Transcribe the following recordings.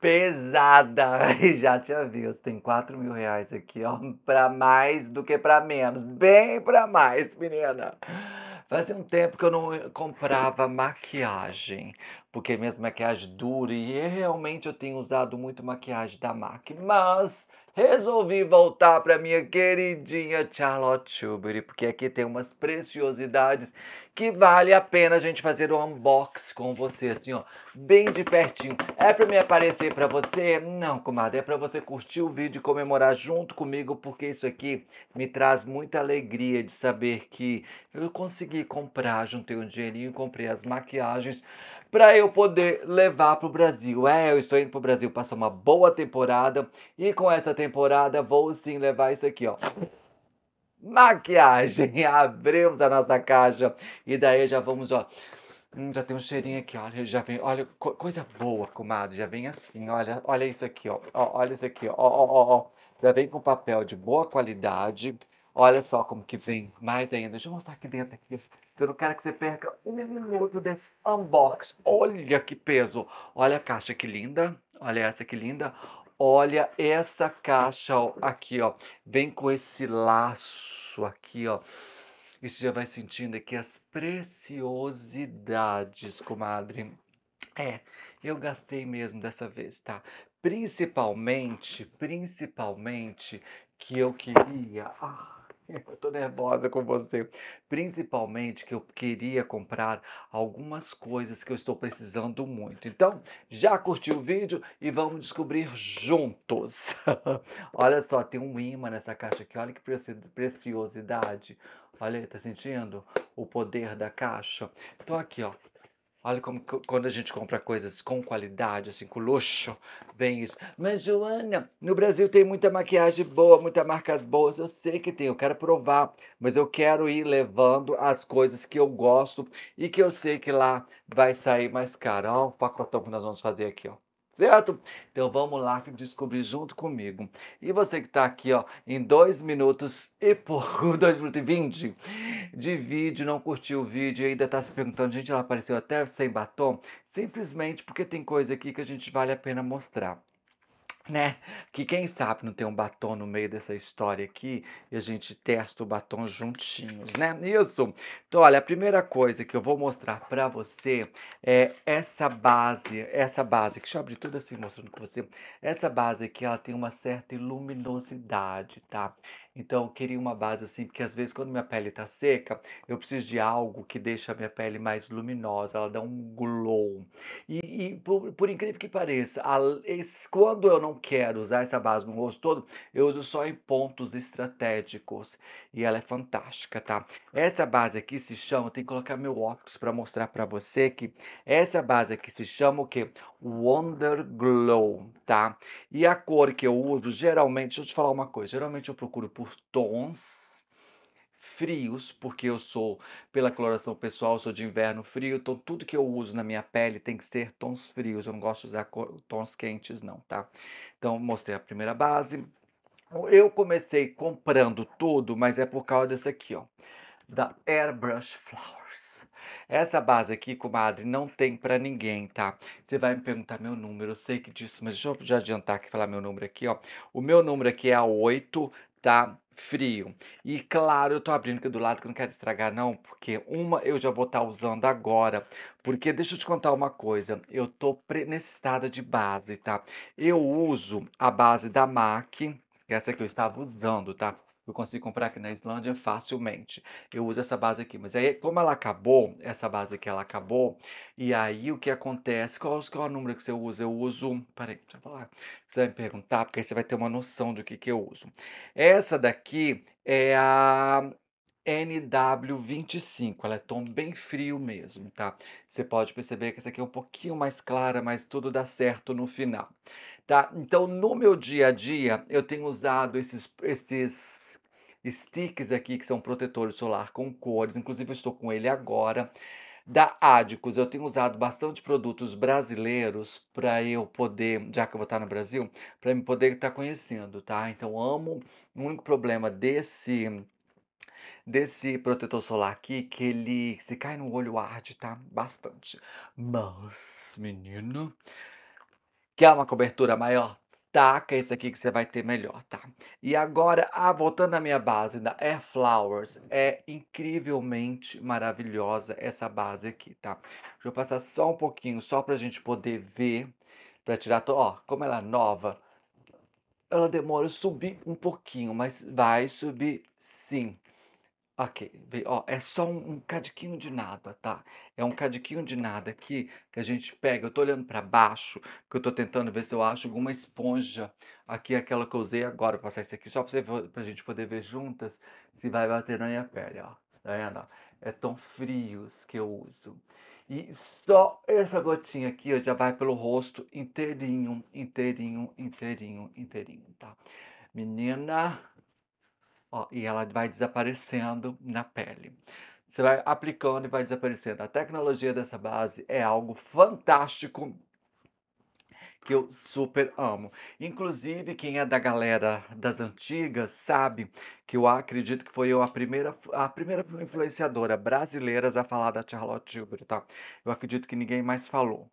pesada. Já tinha visto, tem 4 mil reais aqui, ó, pra mais do que pra menos. Bem pra mais, menina. Fazia um tempo que eu não comprava maquiagem, porque minhas maquiagens duram e realmente eu tenho usado muito maquiagem da MAC, mas resolvi voltar para minha queridinha Charlotte Tilbury, porque aqui tem umas preciosidades que vale a pena a gente fazer um unbox com você, assim, ó, bem de pertinho. É para me aparecer para você? Não, comadre, é para você curtir o vídeo e comemorar junto comigo, porque isso aqui me traz muita alegria de saber que eu consegui comprar, juntei um dinheirinho e comprei as maquiagens para eu poder levar pro Brasil. É, eu estou indo pro Brasil passar uma boa temporada e com essa temporada temporada, vou sim levar isso aqui, ó. Maquiagem. Abrimos a nossa caixa e daí já vamos, ó. Hum, já tem um cheirinho aqui, olha, já vem, olha, co coisa boa, comadre, já vem assim, olha, olha isso aqui, ó, ó olha isso aqui, ó, ó, ó, ó, já vem com papel de boa qualidade, olha só como que vem, mais ainda, deixa eu mostrar aqui dentro, aqui, eu não quero que você perca um minuto desse unbox, olha que peso, olha a caixa que linda, olha essa que linda, Olha essa caixa ó, aqui, ó. Vem com esse laço aqui, ó. E você já vai sentindo aqui as preciosidades, comadre. É, eu gastei mesmo dessa vez, tá? Principalmente, principalmente que eu queria. Ah eu tô nervosa com você. Principalmente que eu queria comprar algumas coisas que eu estou precisando muito. Então, já curtiu o vídeo e vamos descobrir juntos. olha só, tem um imã nessa caixa aqui. Olha que preciosidade. Olha, tá sentindo o poder da caixa? Então aqui, ó, Olha como quando a gente compra coisas com qualidade, assim, com luxo, vem isso. Mas, Joana, no Brasil tem muita maquiagem boa, muitas marcas boas. Eu sei que tem, eu quero provar. Mas eu quero ir levando as coisas que eu gosto e que eu sei que lá vai sair mais caro. Ó, o pacotão que nós vamos fazer aqui, ó certo? Então vamos lá descobrir junto comigo. E você que está aqui, ó, em dois minutos e pouco, dois minutos e vinte de vídeo, não curtiu o vídeo e ainda está se perguntando, gente, ela apareceu até sem batom, simplesmente porque tem coisa aqui que a gente vale a pena mostrar né? Que quem sabe não tem um batom no meio dessa história aqui e a gente testa o batom juntinhos, né? Isso. Então, olha, a primeira coisa que eu vou mostrar para você é essa base, essa base, deixa eu abrir tudo assim mostrando com você. Essa base aqui, ela tem uma certa luminosidade, tá? Então, eu queria uma base assim, porque às vezes quando minha pele tá seca, eu preciso de algo que deixa a minha pele mais luminosa, ela dá um glow. E, e por, por, incrível que pareça, a, esse, quando eu não quero usar essa base no rosto todo, eu uso só em pontos estratégicos. E ela é fantástica, tá? Essa base aqui se chama, tem que colocar meu óculos para mostrar para você que essa base aqui se chama o quê? Wonder Glow, tá? E a cor que eu uso, geralmente, deixa eu te falar uma coisa, geralmente eu procuro por por tons frios, porque eu sou, pela coloração pessoal, sou de inverno frio, então tudo que eu uso na minha pele tem que ser tons frios, eu não gosto de usar tons quentes não, tá? Então, mostrei a primeira base. Eu comecei comprando tudo, mas é por causa dessa aqui, ó, da Airbrush Flowers. Essa base aqui, comadre, não tem para ninguém, tá? Você vai me perguntar meu número, eu sei que disso, mas deixa eu já adiantar aqui, falar meu número aqui, ó. O meu número aqui é a 8 tá frio. E claro, eu tô abrindo aqui do lado que eu não quero estragar não, porque uma eu já vou estar tá usando agora. Porque deixa eu te contar uma coisa, eu tô necessitada de base, tá? Eu uso a base da MAC, que é essa que eu estava usando, tá? Eu consigo comprar aqui na Islândia facilmente. Eu uso essa base aqui. Mas aí, como ela acabou, essa base aqui ela acabou, e aí o que acontece? Qual, qual é o número que você usa? Eu uso. Peraí, deixa eu falar. Você vai me perguntar, porque aí você vai ter uma noção do que, que eu uso. Essa daqui é a NW25. Ela é tom bem frio mesmo, tá? Você pode perceber que essa aqui é um pouquinho mais clara, mas tudo dá certo no final, tá? Então, no meu dia a dia, eu tenho usado esses, esses sticks aqui que são protetores solar com cores, inclusive eu estou com ele agora. Da Ádicos, eu tenho usado bastante produtos brasileiros para eu poder, já que eu vou estar no Brasil, para me poder estar conhecendo, tá? Então, amo. O único problema desse desse protetor solar aqui, que ele se cai no olho arde, tá? Bastante. Mas, menino, quer uma cobertura maior? taca esse aqui que você vai ter melhor, tá? E agora, ah, voltando à minha base da Air Flowers, é incrivelmente maravilhosa essa base aqui, tá? Deixa eu passar só um pouquinho, só pra gente poder ver, pra tirar, ó, como ela é nova, ela demora subir um pouquinho, mas vai subir sim. Ok, ó, é só um, um cadiquinho de nada, tá? É um cadiquinho de nada aqui que a gente pega. Eu tô olhando para baixo, porque eu tô tentando ver se eu acho alguma esponja aqui, aquela que eu usei agora. Vou passar isso aqui só pra, você, pra gente poder ver juntas se vai bater na minha pele, ó. Tá vendo? É tão frios que eu uso. E só essa gotinha aqui ó, já vai pelo rosto inteirinho, inteirinho, inteirinho, inteirinho, tá? Menina, Ó, e ela vai desaparecendo na pele. Você vai aplicando e vai desaparecendo. A tecnologia dessa base é algo fantástico que eu super amo. Inclusive, quem é da galera das antigas sabe que eu acredito que foi eu a primeira, a primeira influenciadora brasileira a falar da Charlotte Gilbert, tá? Eu acredito que ninguém mais falou.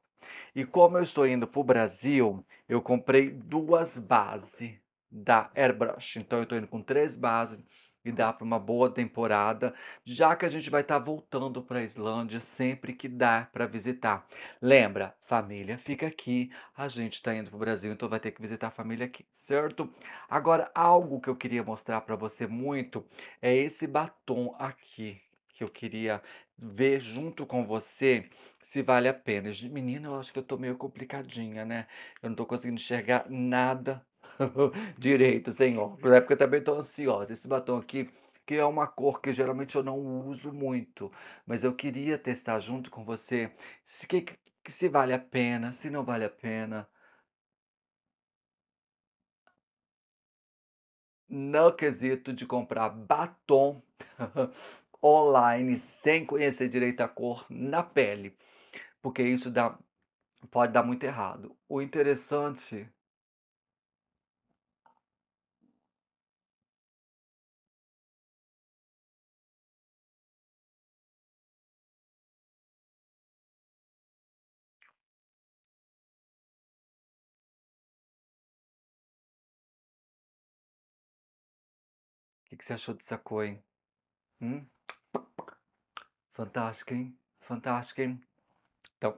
E como eu estou indo para o Brasil, eu comprei duas bases da Airbrush. Então eu estou indo com três bases e dá para uma boa temporada, já que a gente vai estar tá voltando para a Islândia sempre que dá para visitar. Lembra, família fica aqui, a gente está indo para o Brasil, então vai ter que visitar a família aqui, certo? Agora, algo que eu queria mostrar para você muito é esse batom aqui, que eu queria ver junto com você se vale a pena. Menina, eu acho que eu tô meio complicadinha, né? Eu não tô conseguindo enxergar nada direito, senhor. É porque eu também estou ansiosa. Esse batom aqui que é uma cor que geralmente eu não uso muito, mas eu queria testar junto com você se, que, que se vale a pena, se não vale a pena. No quesito de comprar batom online sem conhecer direito a cor na pele, porque isso dá, pode dar muito errado. O interessante que, que você achou dessa cor, hein? Hum? Fantástico, hein? Fantástico, hein? Então,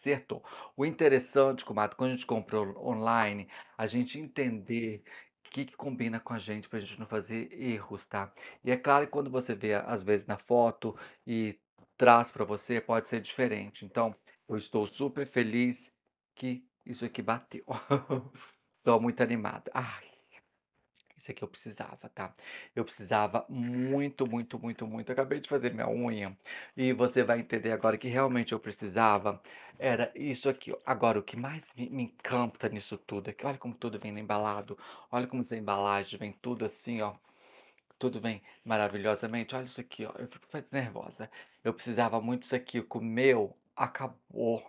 acertou. O interessante, comadre, quando a gente comprou online, a gente entender o que, que combina com a gente para a gente não fazer erros, tá? E é claro que quando você vê, às vezes, na foto e traz para você, pode ser diferente. Então, eu estou super feliz que isso aqui bateu. Estou muito animado. Ai. Isso aqui é eu precisava, tá? Eu precisava muito, muito, muito, muito. acabei de fazer minha unha e você vai entender agora que realmente eu precisava. Era isso aqui. Ó. Agora, o que mais me, me encanta nisso tudo é que olha como tudo vem embalado. Olha como essa embalagem vem tudo assim, ó. Tudo vem maravilhosamente. Olha isso aqui, ó. Eu fico nervosa. Eu precisava muito disso aqui. O meu acabou.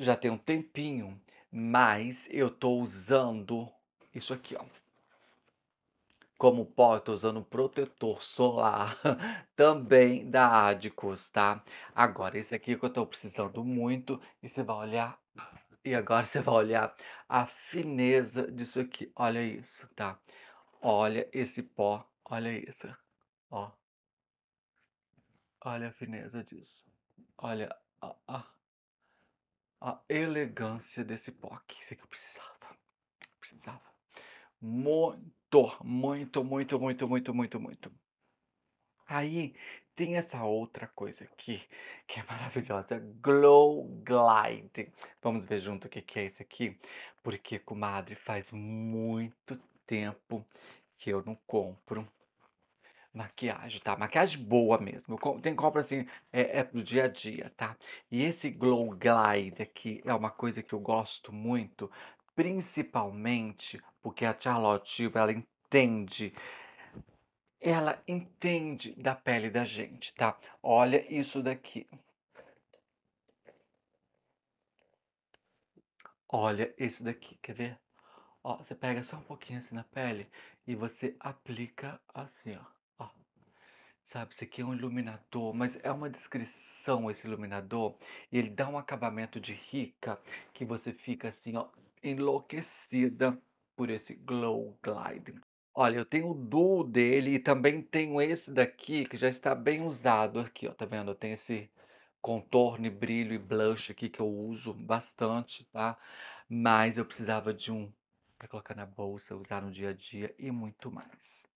Já tem um tempinho, mas eu tô usando isso aqui, ó como pó, estou usando um protetor solar também da Adicus, tá? Agora, esse aqui que eu estou precisando muito e você vai olhar... E agora você vai olhar a fineza disso aqui. Olha isso, tá? Olha esse pó, olha isso. Ó. Olha a fineza disso. Olha a, a, a elegância desse pó. Isso aqui eu precisava. Eu precisava. Muito muito, muito, muito, muito, muito, muito, muito. Aí tem essa outra coisa aqui que é maravilhosa, Glow Glide. Vamos ver junto o que, que é esse aqui, porque, comadre, faz muito tempo que eu não compro maquiagem, tá? Maquiagem boa mesmo. tem compra assim, é, é pro dia a dia, tá? E esse Glow Glide aqui é uma coisa que eu gosto muito principalmente porque a Charlotte ela entende ela entende da pele da gente, tá? Olha isso daqui. Olha esse daqui, quer ver? Ó, você pega só um pouquinho assim na pele e você aplica assim, ó. ó. Sabe, isso aqui é um iluminador, mas é uma descrição esse iluminador. E ele dá um acabamento de rica que você fica assim, ó, enlouquecida por esse Glow Glide. Olha, eu tenho o duo dele e também tenho esse daqui que já está bem usado aqui, ó, tá vendo? Tem esse contorno e brilho e blush aqui que eu uso bastante, tá? Mas eu precisava de um para colocar na bolsa, usar no dia a dia e muito mais.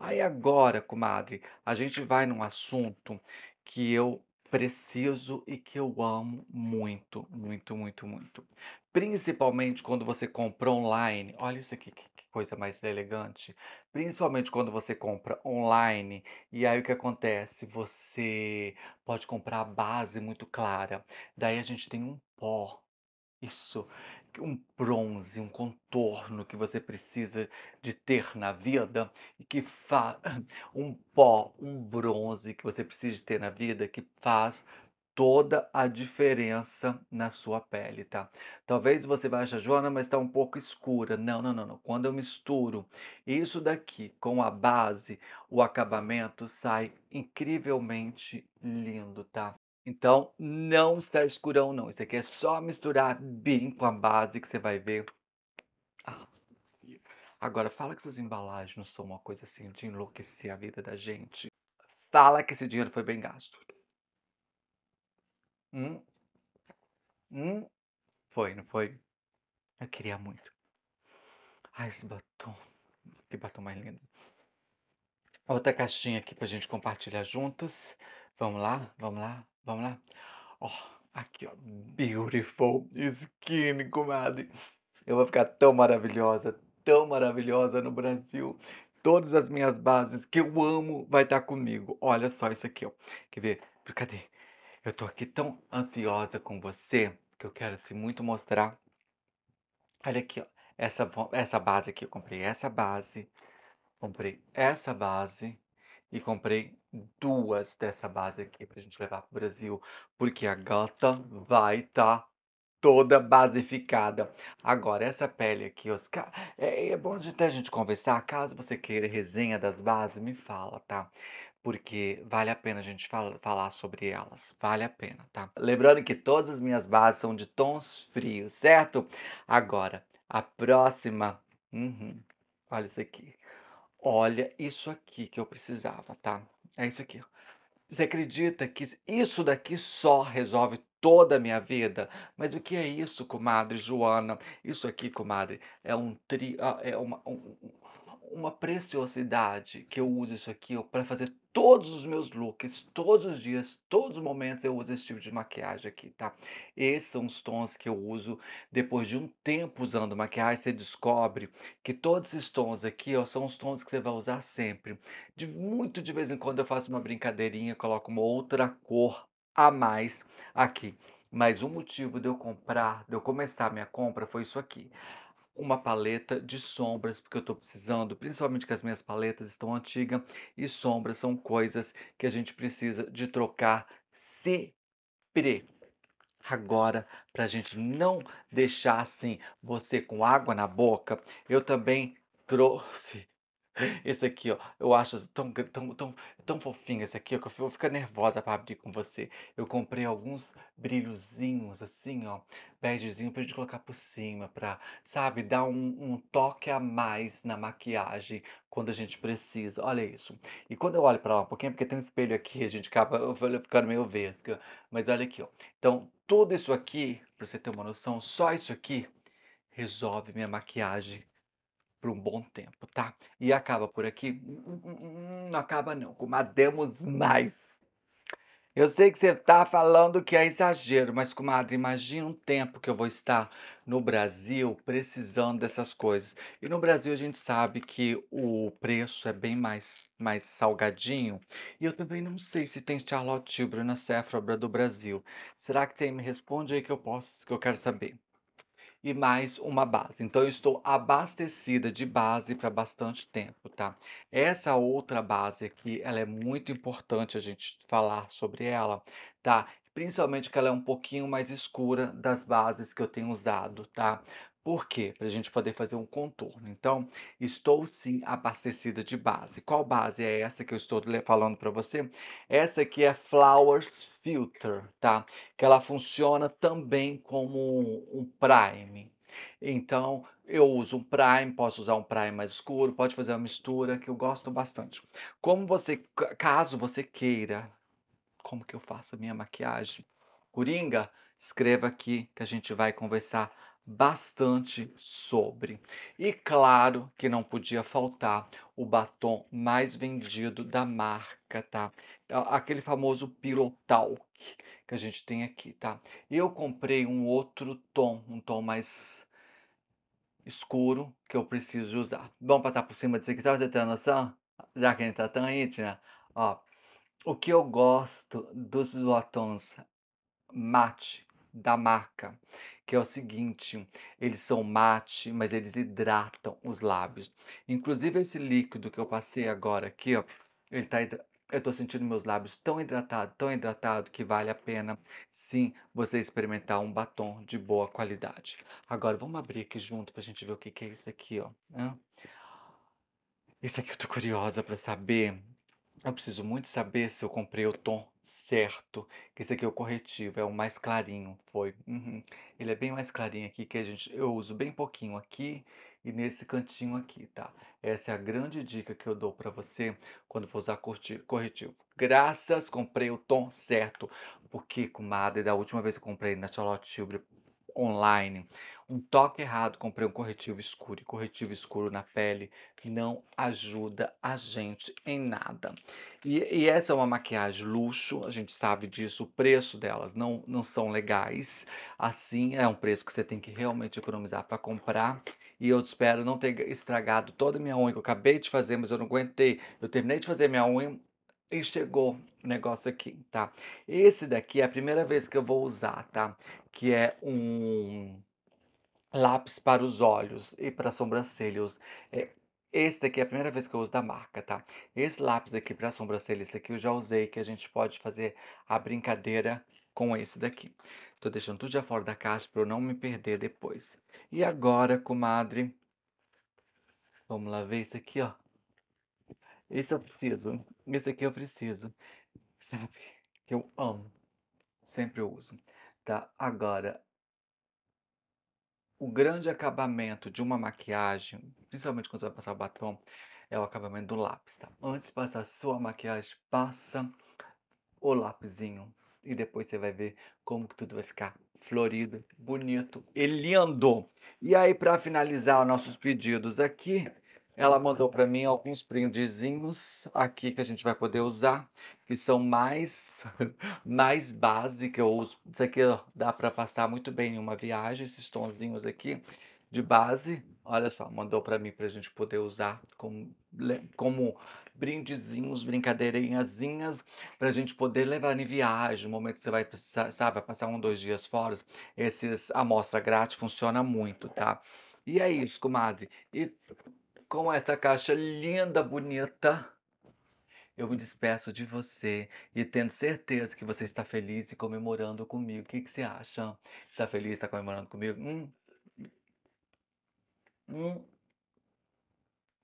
Aí agora, comadre, a gente vai num assunto que eu preciso e que eu amo muito, muito, muito, muito. Principalmente quando você compra online. Olha isso aqui, que, coisa mais elegante. Principalmente quando você compra online. E aí o que acontece? Você pode comprar a base muito clara. Daí a gente tem um pó. Isso um bronze, um contorno que você precisa de ter na vida e que faz um pó, um bronze que você precisa de ter na vida que faz toda a diferença na sua pele, tá? Talvez você vai achar, Joana, mas está um pouco escura. Não, não, não, não. Quando eu misturo isso daqui com a base, o acabamento sai incrivelmente lindo, tá? Então, não está escurão, não. Isso aqui é só misturar bem com a base que você vai ver. Ah, agora, fala que essas embalagens não são uma coisa assim de enlouquecer a vida da gente. Fala que esse dinheiro foi bem gasto. Hum? Hum? Foi, não foi? Eu queria muito. Ai, esse batom. Que batom mais lindo. Outra caixinha aqui pra gente compartilhar juntas. Vamos lá, vamos lá. Vamos lá? Ó, aqui, ó. Beautiful skin, comadre. Eu vou ficar tão maravilhosa, tão maravilhosa no Brasil. Todas as minhas bases que eu amo vai estar tá comigo. Olha só isso aqui, ó. Quer ver? Cadê? Eu tô aqui tão ansiosa com você que eu quero assim muito mostrar. Olha aqui, ó. Essa, essa base aqui eu comprei. Essa base. Comprei essa base e comprei duas dessa base aqui pra gente levar pro Brasil, porque a gata vai tá toda basificada. Agora, essa pele aqui, Oscar, é, é bom de até a gente conversar, caso você queira resenha das bases, me fala, tá? Porque vale a pena a gente fala, falar sobre elas, vale a pena, tá? Lembrando que todas as minhas bases são de tons frios, certo? Agora, a próxima, uhum, olha isso aqui. Olha, isso aqui que eu precisava, tá? É isso aqui. Você acredita que isso daqui só resolve toda a minha vida? Mas o que é isso, comadre Joana? Isso aqui, comadre, é um tri, ah, é uma, um, uma preciosidade que eu uso isso aqui para fazer todos os meus looks, todos os dias, todos os momentos eu uso esse tipo de maquiagem aqui, tá? Esses são os tons que eu uso depois de um tempo usando maquiagem, você descobre que todos esses tons aqui, ó, são os tons que você vai usar sempre. De muito de vez em quando eu faço uma brincadeirinha, coloco uma outra cor a mais aqui. Mas o motivo de eu comprar, de eu começar a minha compra foi isso aqui uma paleta de sombras, porque eu estou precisando, principalmente que as minhas paletas estão antigas e sombras são coisas que a gente precisa de trocar sempre. Agora, para a gente não deixar assim você com água na boca, eu também trouxe esse aqui, ó, eu acho tão, tão, tão, tão fofinho esse aqui, ó, que eu vou ficar nervosa para abrir com você. Eu comprei alguns brilhozinhos, assim, ó, begezinho pra gente colocar por cima, pra, sabe, dar um, um toque a mais na maquiagem quando a gente precisa. Olha isso. E quando eu olho pra lá um pouquinho, porque tem um espelho aqui, a gente acaba ficando meio vesga. Mas olha aqui, ó. Então, tudo isso aqui, pra você ter uma noção, só isso aqui resolve minha maquiagem por um bom tempo, tá? E acaba por aqui. Hum, hum, hum, não acaba não, comademos mais. Eu sei que você está falando que é exagero, mas comadre, imagina um tempo que eu vou estar no Brasil precisando dessas coisas. E no Brasil a gente sabe que o preço é bem mais, mais salgadinho. E eu também não sei se tem Charlotte Tilbury na Sephora do Brasil. Será que tem? Me responde aí que eu posso, que eu quero saber e mais uma base. Então, eu estou abastecida de base para bastante tempo, tá? Essa outra base aqui, ela é muito importante a gente falar sobre ela, tá? Principalmente que ela é um pouquinho mais escura das bases que eu tenho usado, tá? Por quê? Para a gente poder fazer um contorno. Então, estou sim abastecida de base. Qual base é essa que eu estou falando para você? Essa aqui é Flowers Filter, tá? Que ela funciona também como um prime. Então, eu uso um prime, posso usar um prime mais escuro, pode fazer uma mistura que eu gosto bastante. Como você, caso você queira, como que eu faço a minha maquiagem? Coringa, escreva aqui que a gente vai conversar bastante sobre. E claro que não podia faltar o batom mais vendido da marca, tá? É aquele famoso Pillow Talk que a gente tem aqui, tá? Eu comprei um outro tom, um tom mais escuro que eu preciso usar. Vamos passar por cima disso aqui, só pra você ter noção? Já que a gente tá tão íntima, ó. O que eu gosto dos batons mate da marca, que é o seguinte: eles são mate, mas eles hidratam os lábios. Inclusive esse líquido que eu passei agora aqui, ó, ele tá eu tô sentindo meus lábios tão hidratado, tão hidratado que vale a pena sim você experimentar um batom de boa qualidade. Agora vamos abrir aqui junto pra gente ver o que, que é isso aqui, ó. Hã? Isso aqui eu tô curiosa para saber. Eu preciso muito saber se eu comprei o tom Certo, esse aqui é o corretivo, é o mais clarinho, foi. Uhum. Ele é bem mais clarinho aqui, que a gente, eu uso bem pouquinho aqui e nesse cantinho aqui, tá? Essa é a grande dica que eu dou para você quando for usar corretivo. Graças, comprei o tom certo, porque, comadre, da última vez que eu comprei na Charlotte Tilbury online, um toque errado, comprei um corretivo escuro e corretivo escuro na pele não ajuda a gente em nada. E, e, essa é uma maquiagem luxo, a gente sabe disso, o preço delas não, não são legais. Assim, é um preço que você tem que realmente economizar para comprar. E eu espero não ter estragado toda a minha unha que eu acabei de fazer, mas eu não aguentei. Eu terminei de fazer minha unha, e chegou o negócio aqui, tá? Esse daqui é a primeira vez que eu vou usar, tá? Que é um lápis para os olhos e para sobrancelhas. É, esse daqui é a primeira vez que eu uso da marca, tá? Esse lápis aqui para sobrancelha, esse aqui eu já usei, que a gente pode fazer a brincadeira com esse daqui. Tô deixando tudo já fora da caixa para eu não me perder depois. E agora, comadre, vamos lá ver isso aqui, ó. Esse eu preciso. Esse aqui eu preciso. Sabe? Que eu amo. Sempre eu uso. Tá? Agora, o grande acabamento de uma maquiagem, principalmente quando você vai passar o batom, é o acabamento do lápis, tá? Antes de passar a sua maquiagem, passa o lápisinho. e depois você vai ver como que tudo vai ficar florido, bonito e lindo. E aí para finalizar nossos pedidos aqui, ela mandou para mim alguns brindezinhos aqui que a gente vai poder usar, que são mais mais básicos. Isso aqui dá para passar muito bem em uma viagem, esses tonzinhos aqui de base. Olha só, mandou para mim para a gente poder usar como, como brindezinhos, brincadeirinhas, para a gente poder levar em viagem, no momento que você vai precisar, sabe, vai passar um, dois dias fora. Esses amostra grátis funciona muito, tá? E é isso, comadre. E com essa caixa linda, bonita, eu me despeço de você e tendo certeza que você está feliz e comemorando comigo. O que, que você acha? Está feliz, está comemorando comigo? Hum. Hum.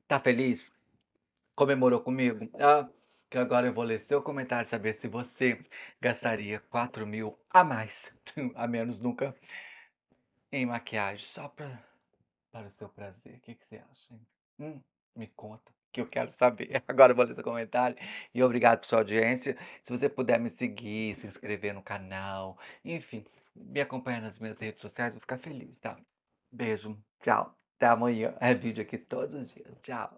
Tá feliz? Comemorou comigo? Ah, que agora eu vou ler seu comentário e saber se você gastaria 4 mil a mais, a menos nunca, em maquiagem, só pra, para o seu prazer. O que, que você acha? Hein? Hum, me conta que eu quero saber. Agora eu vou ler seu comentário. E obrigado por sua audiência. Se você puder me seguir, se inscrever no canal, enfim, me acompanhar nas minhas redes sociais, vou ficar feliz, tá? Beijo, tchau. Até amanhã. É vídeo aqui todos os dias. Tchau.